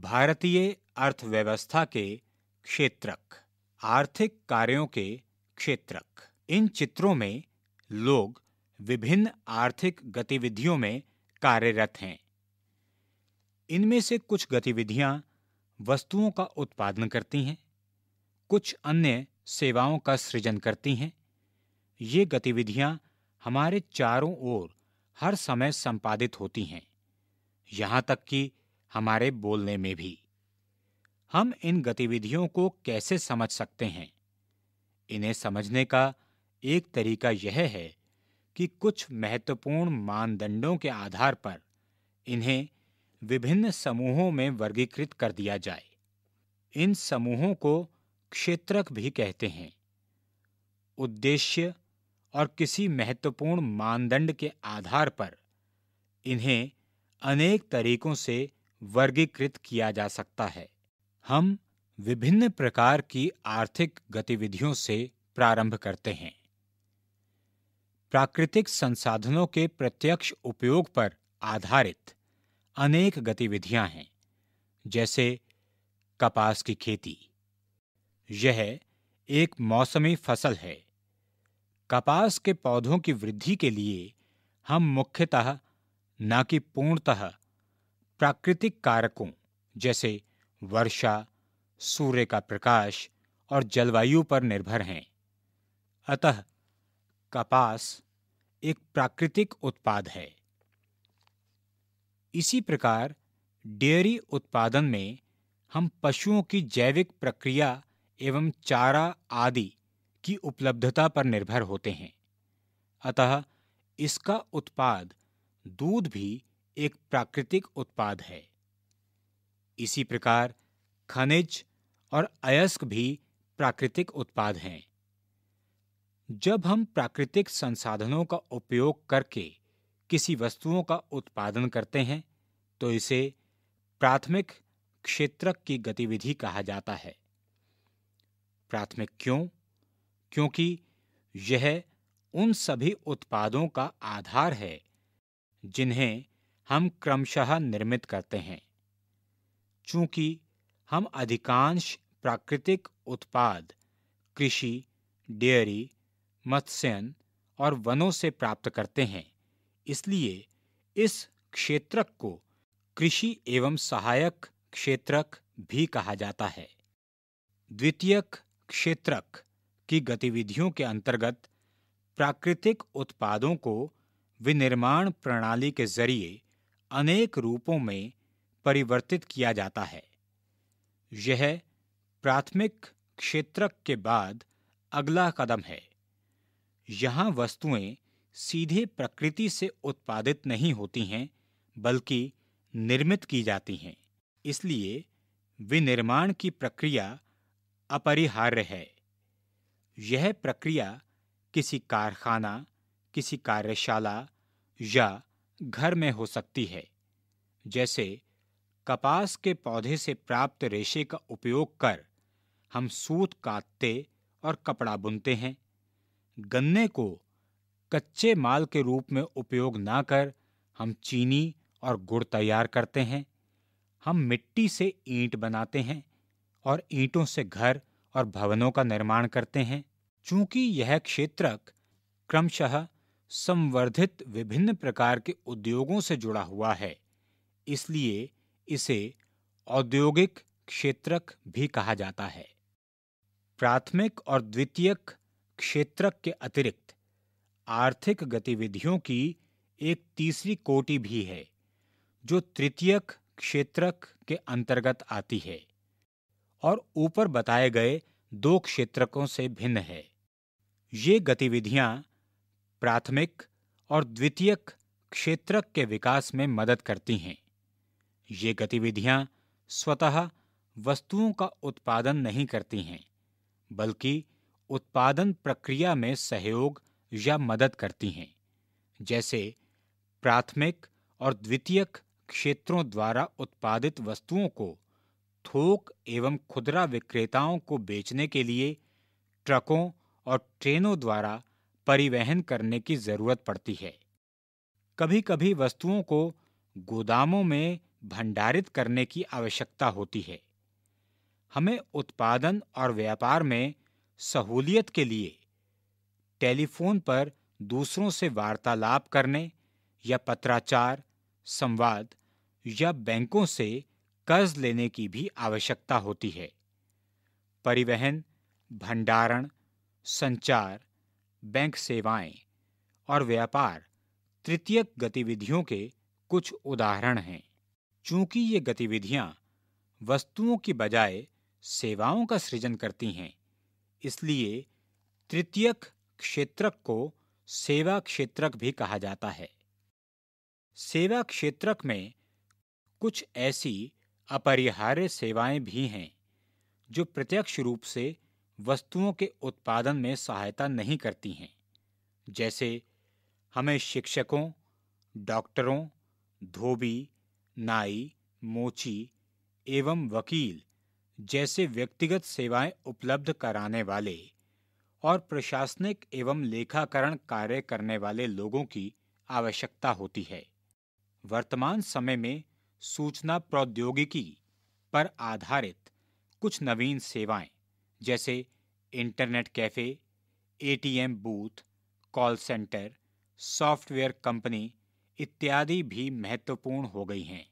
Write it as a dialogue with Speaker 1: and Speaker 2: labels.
Speaker 1: भारतीय अर्थव्यवस्था के क्षेत्रक आर्थिक कार्यों के क्षेत्रक इन चित्रों में लोग विभिन्न आर्थिक गतिविधियों में कार्यरत हैं इनमें से कुछ गतिविधियां वस्तुओं का उत्पादन करती हैं कुछ अन्य सेवाओं का सृजन करती हैं ये गतिविधियां हमारे चारों ओर हर समय संपादित होती हैं यहां तक कि हमारे बोलने में भी हम इन गतिविधियों को कैसे समझ सकते हैं इन्हें समझने का एक तरीका यह है कि कुछ महत्वपूर्ण मानदंडों के आधार पर इन्हें विभिन्न समूहों में वर्गीकृत कर दिया जाए इन समूहों को क्षेत्रक भी कहते हैं उद्देश्य और किसी महत्वपूर्ण मानदंड के आधार पर इन्हें अनेक तरीकों से वर्गीकृत किया जा सकता है हम विभिन्न प्रकार की आर्थिक गतिविधियों से प्रारंभ करते हैं प्राकृतिक संसाधनों के प्रत्यक्ष उपयोग पर आधारित अनेक गतिविधियां हैं जैसे कपास की खेती यह एक मौसमी फसल है कपास के पौधों की वृद्धि के लिए हम मुख्यतः न कि पूर्णतः प्राकृतिक कारकों जैसे वर्षा सूर्य का प्रकाश और जलवायु पर निर्भर हैं अतः कपास एक प्राकृतिक उत्पाद है इसी प्रकार डेयरी उत्पादन में हम पशुओं की जैविक प्रक्रिया एवं चारा आदि की उपलब्धता पर निर्भर होते हैं अतः इसका उत्पाद दूध भी एक प्राकृतिक उत्पाद है इसी प्रकार खनिज और अयस्क भी प्राकृतिक उत्पाद हैं जब हम प्राकृतिक संसाधनों का उपयोग करके किसी वस्तुओं का उत्पादन करते हैं तो इसे प्राथमिक क्षेत्रक की गतिविधि कहा जाता है प्राथमिक क्यों क्योंकि यह उन सभी उत्पादों का आधार है जिन्हें हम क्रमशः निर्मित करते हैं चूंकि हम अधिकांश प्राकृतिक उत्पाद कृषि डेयरी मत्स्यन और वनों से प्राप्त करते हैं इसलिए इस क्षेत्रक को कृषि एवं सहायक क्षेत्रक भी कहा जाता है द्वितीयक क्षेत्रक की गतिविधियों के अंतर्गत प्राकृतिक उत्पादों को विनिर्माण प्रणाली के जरिए अनेक रूपों में परिवर्तित किया जाता है यह प्राथमिक क्षेत्रक के बाद अगला कदम है यहां वस्तुएं सीधे प्रकृति से उत्पादित नहीं होती हैं बल्कि निर्मित की जाती हैं इसलिए विनिर्माण की प्रक्रिया अपरिहार्य है यह प्रक्रिया किसी कारखाना किसी कार्यशाला या घर में हो सकती है जैसे कपास के पौधे से प्राप्त रेशे का उपयोग कर हम सूत काटते और कपड़ा बुनते हैं गन्ने को कच्चे माल के रूप में उपयोग ना कर हम चीनी और गुड़ तैयार करते हैं हम मिट्टी से ईंट बनाते हैं और ईंटों से घर और भवनों का निर्माण करते हैं चूंकि यह क्षेत्रक क्रमशः संवर्धित विभिन्न प्रकार के उद्योगों से जुड़ा हुआ है इसलिए इसे औद्योगिक क्षेत्रक भी कहा जाता है प्राथमिक और द्वितीयक क्षेत्रक के अतिरिक्त आर्थिक गतिविधियों की एक तीसरी कोटि भी है जो तृतीयक क्षेत्रक के अंतर्गत आती है और ऊपर बताए गए दो क्षेत्रकों से भिन्न है ये गतिविधियां प्राथमिक और द्वितीयक क्षेत्रक के विकास में मदद करती हैं ये गतिविधियां स्वतः वस्तुओं का उत्पादन नहीं करती हैं बल्कि उत्पादन प्रक्रिया में सहयोग या मदद करती हैं जैसे प्राथमिक और द्वितीयक क्षेत्रों द्वारा उत्पादित वस्तुओं को थोक एवं खुदरा विक्रेताओं को बेचने के लिए ट्रकों और ट्रेनों द्वारा परिवहन करने की जरूरत पड़ती है कभी कभी वस्तुओं को गोदामों में भंडारित करने की आवश्यकता होती है हमें उत्पादन और व्यापार में सहूलियत के लिए टेलीफोन पर दूसरों से वार्तालाप करने या पत्राचार संवाद या बैंकों से कर्ज लेने की भी आवश्यकता होती है परिवहन भंडारण संचार बैंक सेवाएं और व्यापार तृतीयक गतिविधियों के कुछ उदाहरण हैं चूंकि ये गतिविधियां वस्तुओं की बजाय सेवाओं का सृजन करती हैं इसलिए तृतीयक क्षेत्रक को सेवा क्षेत्रक भी कहा जाता है सेवा क्षेत्रक में कुछ ऐसी अपरिहार्य सेवाएं भी हैं जो प्रत्यक्ष रूप से वस्तुओं के उत्पादन में सहायता नहीं करती हैं जैसे हमें शिक्षकों डॉक्टरों धोबी नाई मोची एवं वकील जैसे व्यक्तिगत सेवाएं उपलब्ध कराने वाले और प्रशासनिक एवं लेखाकरण कार्य करने वाले लोगों की आवश्यकता होती है वर्तमान समय में सूचना प्रौद्योगिकी पर आधारित कुछ नवीन सेवाएं जैसे internet cafe ATM booth call centre software company इत्यादि भी महत्वपूर्ण हो गई हैं